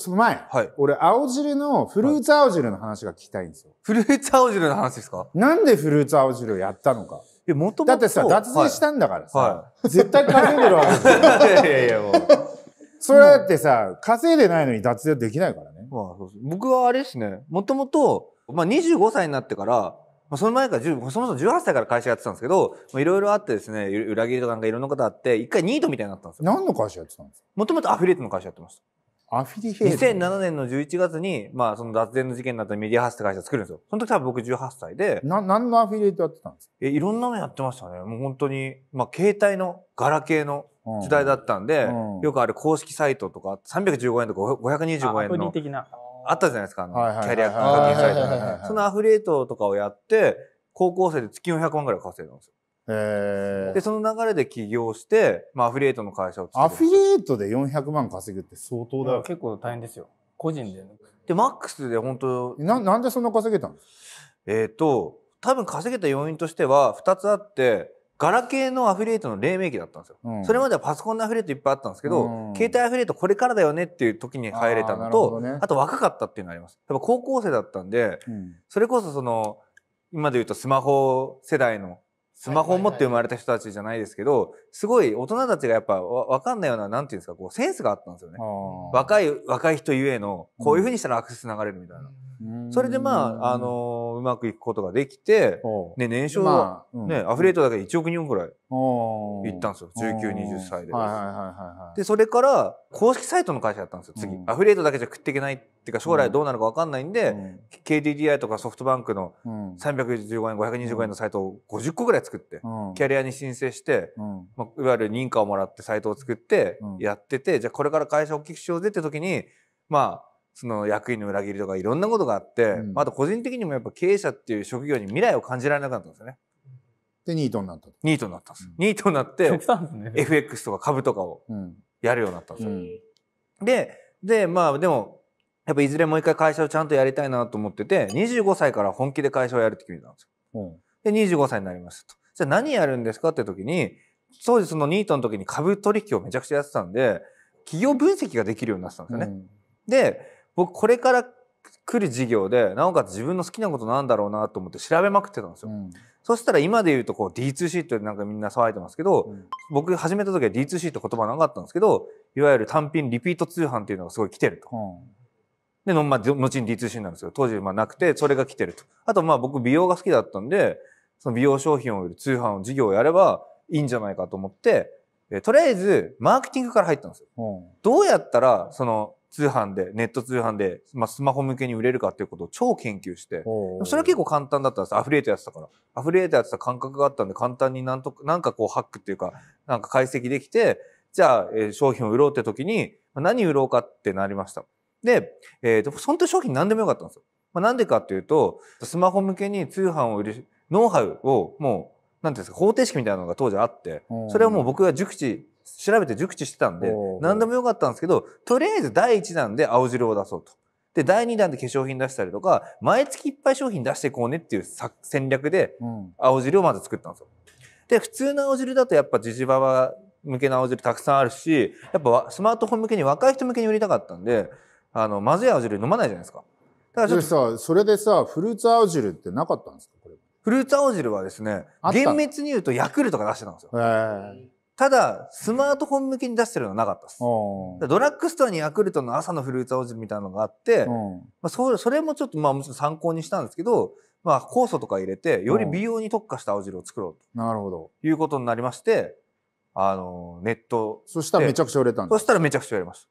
その前、はい、俺、青汁の、フルーツ青汁の話が聞きたいんですよ。フルーツ青汁の話ですかなんでフルーツ青汁をやったのか。いや、もともと。だってさ、脱税したんだからさ、はい、絶対稼いでるわけですよ。いやいやもう。それだってさ、稼いでないのに脱税できないからね。まあ、そう僕はあれですね、もともと、まあ25歳になってから、まあ、その前からそもそも18歳から会社やってたんですけど、いろいろあってですね、裏切りとかなんかいろんなことあって、一回ニートみたいになったんですよ。何の会社やってたんですかもともとアフィリエイトの会社やってました。アフィリエイト ?2007 年の11月に、まあ、その脱税の事件になったメディアハウスって会社作るんですよ。その時多分僕18歳で。な、何のアフィリエイトやってたんですかえ、いろんなのやってましたね。もう本当に、まあ、携帯の、ガラケーの時代だったんで、うんうん、よくある公式サイトとか、315円とか525円の。アプリ的な。あったじゃないですか、あの、キャリア課金サイト、そのアフィリエイトとかをやって、高校生で月400万ぐらい稼いだんですよ。で、その流れで起業して、まあ、アフィリエイトの会社をアフィリエイトで400万稼ぐって相当だよ。結構大変ですよ。個人で、ね。で、マックスで本当な、なんでそんな稼げたんえっ、ー、と、多分稼げた要因としては2つあって、ガラケーのアフィリエイトの黎明期だったんですよ、うん、それまではパソコンのアフィリエイトいっぱいあったんですけど、うん、携帯アフィリエイトこれからだよねっていう時に入れたのと、ね、あと若かったっていうのがあります。やっぱ高校生だったんで、うん、それこそその、今で言うとスマホ世代のスマホを持って生まれた人たちじゃないですけど、すごい大人たちがやっぱわかんないような、なんていうんですか、こうセンスがあったんですよね。若い、若い人ゆえの、こういうふうにしたらアクセス流れるみたいな。それでまあ、あの、うまくいくことができて、ね、年商は、ね、アフリエイトだけで1億人ぐらい行ったんですよ。19、20歳で。で、それから公式サイトの会社だったんですよ、次。アフリエイトだけじゃ食っていけないっていうか、将来どうなるかわかんないんで、KDDI とかソフトバンクの315円、525円のサイトを50個ぐらい作って、キャリアに申請して、まあ、いわゆる認可をもらってサイトを作ってやってて、じゃあこれから会社を大きくしようぜって時に、まあ、その役員の裏切りとかいろんなことがあって、うん、あと個人的にもやっぱ経営者っていう職業に未来を感じられなくなったんですよね。でニートになったニートになったんです、うん、ニートになって FX とか株とかをやるようになったんですよ。うん、ででまあでもやっぱいずれもう一回会社をちゃんとやりたいなと思ってて25歳から本気で会社をやるって決めたんですよ。で25歳になりましたと。じゃあ何やるんですかって時に当時そのニートの時に株取引をめちゃくちゃやってたんで企業分析ができるようになってたんですよね。で僕これから来る事業でなおかつ自分の好きなことなんだろうなと思って調べまくってたんですよ。うん、そしたら今で言うとこう D2C ってなんかみんな騒いでますけど、うん、僕始めた時は D2C って言葉なかったんですけどいわゆる単品リピート通販っていうのがすごい来てると。うん、で、まあ、後に D2C なんですけど当時まあなくてそれが来てると。あとまあ僕美容が好きだったんでその美容商品を売る通販の事業をやればいいんじゃないかと思ってとりあえずマーケティングから入ったんですよ。どうやったらその通販で、ネット通販で、まあ、スマホ向けに売れるかっていうことを超研究して、それは結構簡単だったんです。アフリエイトやってたから。アフリエイトやってた感覚があったんで、簡単になんと、なんかこうハックっていうか、なんか解析できて、じゃあ、えー、商品を売ろうって時に、何売ろうかってなりました。で、えっ、ー、と、本当商品何でもよかったんですよ。まあ、なんでかっていうと、スマホ向けに通販を売る、ノウハウをもう、なんていうんですか、方程式みたいなのが当時あって、それはもう僕が熟知調べて熟知してたんで、何でもよかったんですけど、とりあえず第1弾で青汁を出そうと。で、第2弾で化粧品出したりとか、毎月いっぱい商品出していこうねっていう戦略で、青汁をまず作ったんですよ。で、普通の青汁だとやっぱジジババ向けの青汁たくさんあるし、やっぱスマートフォン向けに若い人向けに売りたかったんで、あの、まずい青汁飲まないじゃないですか。だからさ、それでさ、フルーツ青汁ってなかったんですかこれ。フルーツ青汁はですね、厳密に言うとヤクルトが出してたんですよ。ただ、スマートフォン向けに出してるのはなかったです。ドラッグストアにヤクルトの朝のフルーツ青汁みたいなのがあって、まあ、そそれもちょっとまあもちろん参考にしたんですけど、まあ、酵素とか入れて、より美容に特化した青汁を作ろうと。なるほど。いうことになりまして、あの、ネット。そしたらめちゃくちゃ売れたんですそしたらめちゃくちゃ売れました。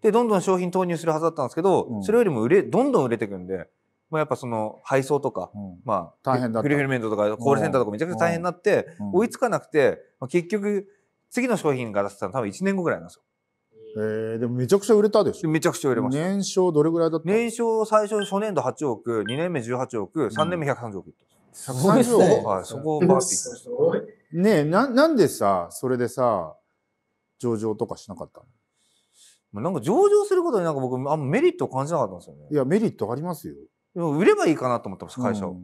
で、どんどん商品投入するはずだったんですけど、うん、それよりも売れ、どんどん売れていくんで、まあ、やっぱその配送とか、うん、まあ、大変だフリフルメントとか、コールセンターとかめちゃくちゃ大変になって、追いつかなくて、まあ、結局、次の商品が出せたの多分1年後ぐらいなんですよ。えー、でもめちゃくちゃ売れたでしょめちゃくちゃ売れました。年商どれぐらいだった年商最初初年度8億、2年目18億、3年目130億いったすごいすね。はい、そこをバーっていきた。ねえ、な、なんでさ、それでさ、上場とかしなかったのなんか上場することになんか僕、あんまメリットを感じなかったんですよね。いや、メリットありますよ。でも売ればいいかなと思ってます、会社を。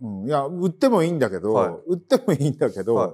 うん、うん、いや、売ってもいいんだけど、はい、売ってもいいんだけど、はい、